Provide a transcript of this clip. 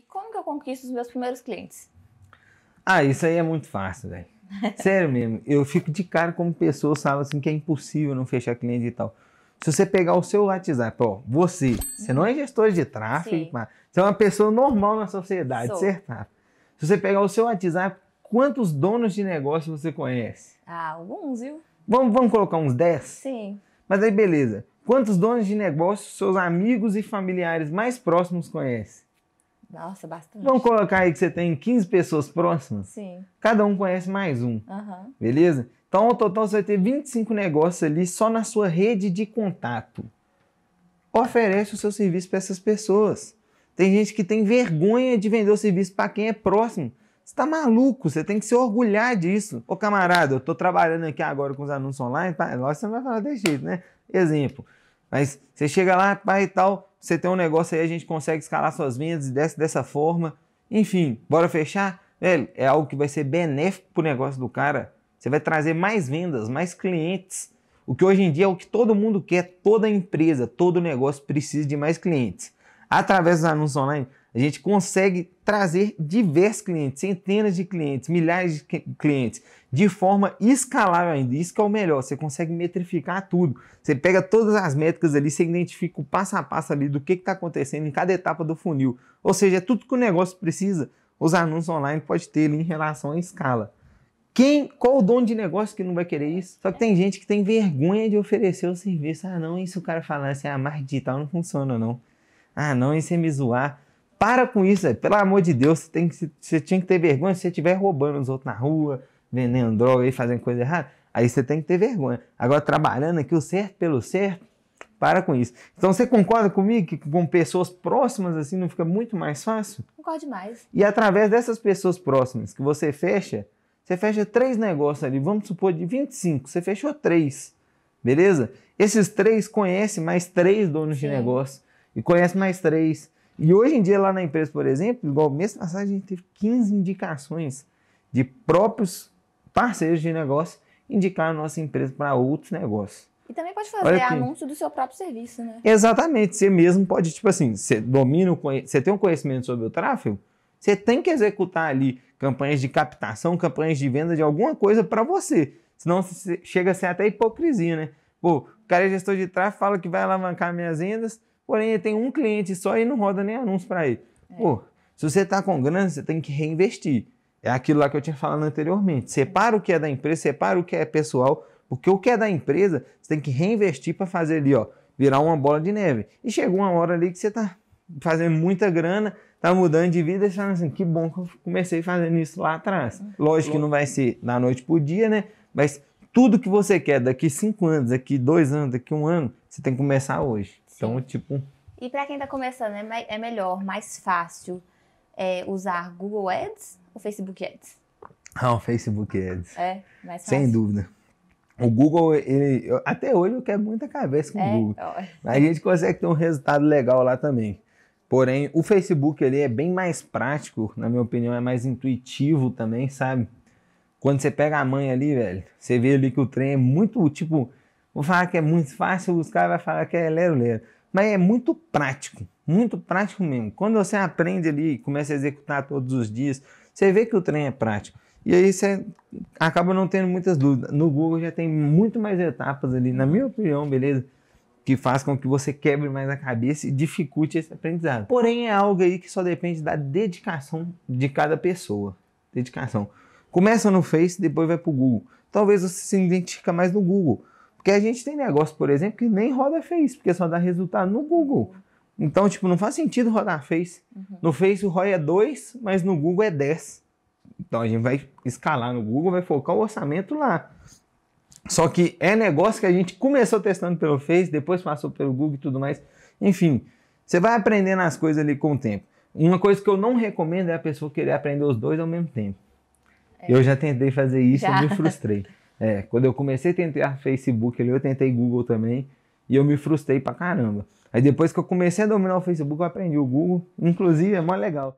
E como que eu conquisto os meus primeiros clientes? Ah, isso aí é muito fácil, velho. Sério mesmo, eu fico de cara como pessoas falam assim que é impossível não fechar cliente e tal. Se você pegar o seu WhatsApp, ó, você, você não é gestor de tráfego, você é uma pessoa normal na sociedade, Sou. certo? Se você pegar o seu WhatsApp, quantos donos de negócio você conhece? Ah, alguns, viu? Vamos, vamos colocar uns 10? Sim. Mas aí, beleza. Quantos donos de negócio seus amigos e familiares mais próximos conhecem? Nossa, bastante. Vamos colocar aí que você tem 15 pessoas próximas. Sim. Cada um conhece mais um. Uhum. Beleza? Então, o total, você vai ter 25 negócios ali só na sua rede de contato. Oferece o seu serviço para essas pessoas. Tem gente que tem vergonha de vender o serviço para quem é próximo. Você tá maluco, você tem que se orgulhar disso. Ô camarada, eu tô trabalhando aqui agora com os anúncios online, Pá, lógico você não vai falar desse jeito, né? Exemplo. Mas você chega lá, pai e tal, você tem um negócio aí, a gente consegue escalar suas vendas e desce dessa forma. Enfim, bora fechar? Velho, é algo que vai ser benéfico para o negócio do cara. Você vai trazer mais vendas, mais clientes. O que hoje em dia é o que todo mundo quer, toda empresa, todo negócio precisa de mais clientes. Através dos anúncios online, a gente consegue trazer diversos clientes, centenas de clientes, milhares de clientes, de forma escalável ainda. Isso que é o melhor, você consegue metrificar tudo. Você pega todas as métricas ali, você identifica o passo a passo ali do que está acontecendo em cada etapa do funil. Ou seja, é tudo que o negócio precisa, os anúncios online pode ter ali em relação à escala. Quem, qual o dono de negócio que não vai querer isso? Só que tem gente que tem vergonha de oferecer o serviço. Ah, não, isso o cara falar assim, ah, mais digital não funciona, não. Ah, não, isso é me zoar. Para com isso, véio. pelo amor de Deus, você, tem que, você tinha que ter vergonha se você estiver roubando os outros na rua, vendendo droga e fazendo coisa errada. Aí você tem que ter vergonha. Agora, trabalhando aqui o certo pelo certo, para com isso. Então, você concorda comigo que com pessoas próximas assim não fica muito mais fácil? Concordo demais. E através dessas pessoas próximas que você fecha, você fecha três negócios ali, vamos supor de 25, você fechou três, beleza? Esses três conhecem mais três donos Sim. de negócio e conhece mais três. E hoje em dia, lá na empresa, por exemplo, igual mês passado, a gente teve 15 indicações de próprios parceiros de negócio indicar a nossa empresa para outros negócios. E também pode fazer anúncio do seu próprio serviço, né? Exatamente. Você mesmo pode, tipo assim, você domina, você tem um conhecimento sobre o tráfego, você tem que executar ali campanhas de captação, campanhas de venda de alguma coisa para você. Senão chega a ser até hipocrisia, né? Pô, o cara é gestor de tráfego, fala que vai alavancar minhas vendas, Porém, ele tem um cliente só e não roda nem anúncio para ele. É. Pô, se você está com grana, você tem que reinvestir. É aquilo lá que eu tinha falado anteriormente. Separa o que é da empresa, separa o que é pessoal, porque o que é da empresa, você tem que reinvestir para fazer ali, ó, virar uma bola de neve. E chegou uma hora ali que você está fazendo muita grana, está mudando de vida e falando assim, que bom que eu comecei fazendo isso lá atrás. Uhum. Lógico que não vai ser da noite pro dia, né? Mas tudo que você quer daqui cinco anos, daqui dois anos, daqui um ano, você tem que começar hoje. Então, tipo. E para quem está começando, é, é, melhor, mais fácil é, usar Google Ads ou Facebook Ads? Ah, o Facebook Ads. É, mais fácil. Sem dúvida. O Google, ele, eu, até hoje eu quero muita cabeça com o é? Google. a gente consegue ter um resultado legal lá também. Porém, o Facebook ele é bem mais prático, na minha opinião, é mais intuitivo também, sabe? Quando você pega a mãe ali, velho, você vê ali que o trem é muito, tipo, Vou falar que é muito fácil, os caras vão falar que é lero-lero. Mas é muito prático, muito prático mesmo. Quando você aprende ali e começa a executar todos os dias, você vê que o trem é prático. E aí você acaba não tendo muitas dúvidas. No Google já tem muito mais etapas ali, na minha opinião, beleza? Que faz com que você quebre mais a cabeça e dificulte esse aprendizado. Porém, é algo aí que só depende da dedicação de cada pessoa. Dedicação. Começa no Face, depois vai para o Google. Talvez você se identifique mais no Google. Porque a gente tem negócio, por exemplo, que nem roda Face, porque só dá resultado no Google. Então, tipo, não faz sentido rodar Face. Uhum. No Face o ROI é 2, mas no Google é 10. Então a gente vai escalar no Google, vai focar o orçamento lá. Só que é negócio que a gente começou testando pelo Face, depois passou pelo Google e tudo mais. Enfim, você vai aprendendo as coisas ali com o tempo. Uma coisa que eu não recomendo é a pessoa querer aprender os dois ao mesmo tempo. É. Eu já tentei fazer isso e me frustrei. É, quando eu comecei a tentar Facebook ali, eu tentei Google também e eu me frustrei pra caramba. Aí depois que eu comecei a dominar o Facebook, eu aprendi o Google, inclusive é mais legal.